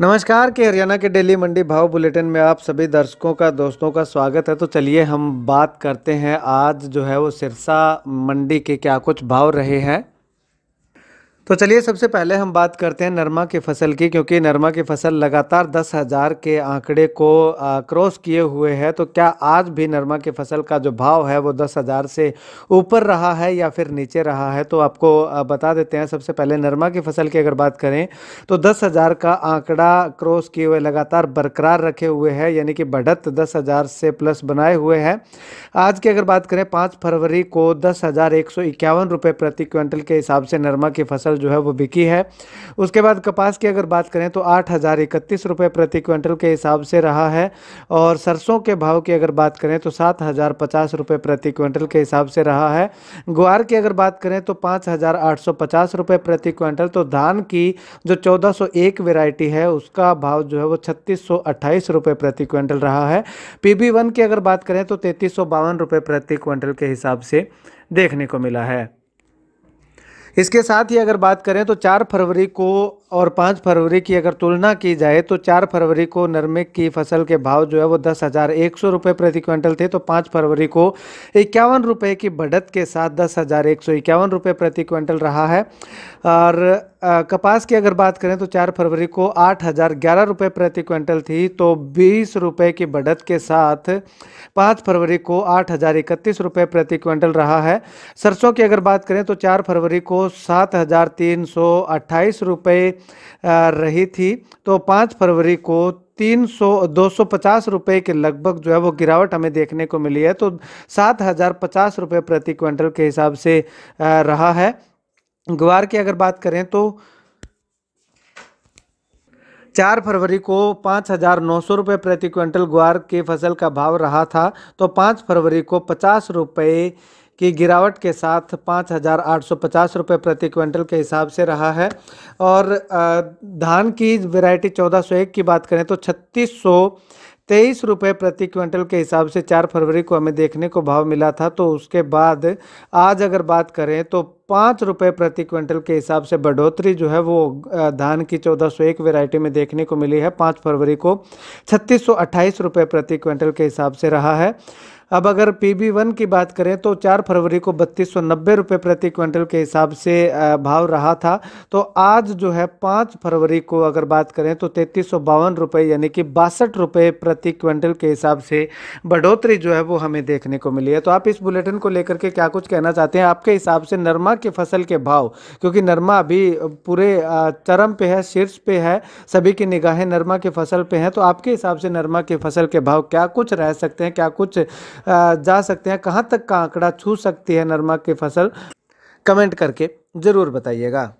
नमस्कार के हरियाणा के डेली मंडी भाव बुलेटिन में आप सभी दर्शकों का दोस्तों का स्वागत है तो चलिए हम बात करते हैं आज जो है वो सिरसा मंडी के क्या कुछ भाव रहे हैं तो चलिए सबसे पहले हम बात करते हैं नरमा की फसल की क्योंकि नरमा की फसल लगातार दस हज़ार के आंकड़े को क्रॉस किए हुए है तो क्या आज भी नरमा की फसल का जो भाव है वो दस हज़ार से ऊपर रहा है या फिर नीचे रहा है तो आपको बता देते हैं सबसे पहले नरमा की फसल की अगर बात करें तो दस हज़ार का आंकड़ा क्रॉस किए हुए लगातार बरकरार रखे हुए है यानी कि बढ़त दस हज़ार से प्लस बनाए हुए है आज की अगर बात करें पाँच फरवरी को दस हज़ार एक सौ इक्यावन रुपये प्रति क्विंटल के हिसाब से नरमा की फसल जो है वो बिकी है उसके बाद कपास की अगर बात करें तो आठ हज़ार इकतीस रुपये प्रति क्विंटल के हिसाब से रहा है और सरसों के भाव की अगर बात करें तो सात हज़ार पचास रुपये प्रति क्विंटल के हिसाब से रहा है ग्वार की अगर बात करें तो पाँच हज़ार आठ सौ पचास रुपये प्रति क्विंटल तो धान की जो चौदह सौ एक वेराइटी है उसका भाव जो है वो छत्तीस सौ अट्ठाईस रुपये प्रति क्विंटल रहा है पी बी वन की अगर बात करें तो तैंतीस सौ बावन रुपये प्रति क्विंटल के हिसाब से देखने को मिला है इसके साथ ही अगर बात करें तो 4 फरवरी को और 5 फरवरी की अगर तुलना की जाए तो 4 फरवरी को नरमे की फसल के भाव जो है वो दस हज़ार एक सौ रुपये प्रति क्विंटल थे तो 5 फरवरी को इक्यावन रुपये की बढ़त के साथ दस हज़ार एक सौ इक्यावन रुपये प्रति क्विंटल रहा है और कपास की अगर बात करें तो चार फरवरी को आठ हज़ार ग्यारह रुपये प्रति क्विंटल थी तो बीस रुपये की बढ़त के साथ पाँच फरवरी को आठ हज़ार इकतीस रुपये प्रति क्विंटल रहा है सरसों की अगर बात करें तो चार फरवरी को सात हज़ार तीन सौ अट्ठाईस रुपये रही थी तो पाँच फरवरी को तीन सौ दो सौ पचास रुपये के लगभग जो है वो गिरावट हमें देखने को मिली है तो सात हज़ार पचास रुपये प्रति क्विंटल के हिसाब से रहा है ग्वार की अगर बात करें तो चार फरवरी को पाँच हज़ार नौ सौ रुपये प्रति क्विंटल ग्वार की फसल का भाव रहा था तो पाँच फरवरी को पचास रुपये की गिरावट के साथ पाँच हज़ार आठ सौ पचास रुपये प्रति क्विंटल के हिसाब से रहा है और धान की वैरायटी चौदह सौ एक की बात करें तो छत्तीस सौ तेईस रुपये प्रति क्विंटल के हिसाब से चार फरवरी को हमें देखने को भाव मिला था तो उसके बाद आज अगर बात करें तो पाँच रुपये प्रति क्विंटल के हिसाब से बढ़ोतरी जो है वो धान की चौदह सौ एक वेराइटी में देखने को मिली है पाँच फरवरी को छत्तीस सौ अट्ठाईस रुपये प्रति क्विंटल के हिसाब से रहा है अब अगर पी बी वन की बात करें तो चार फरवरी को बत्तीस सौ नब्बे रुपये प्रति क्विंटल के हिसाब से भाव रहा था तो आज जो है पाँच फरवरी को अगर बात करें तो तैंतीस सौ बावन रुपये यानी कि बासठ रुपये प्रति क्विंटल के हिसाब से बढ़ोतरी जो है वो हमें देखने को मिली है तो आप इस बुलेटिन को लेकर के क्या कुछ कहना चाहते हैं आपके हिसाब से नरमा की फसल के भाव क्योंकि नरमा अभी पूरे चरम पे है शीर्ष पे है सभी की निगाहें नरमा की फसल पे हैं तो आपके हिसाब से नरमा की फसल के भाव क्या कुछ रह सकते हैं क्या कुछ जा सकते हैं कहाँ तक का आंकड़ा छू सकती है नरमा की फसल कमेंट करके ज़रूर बताइएगा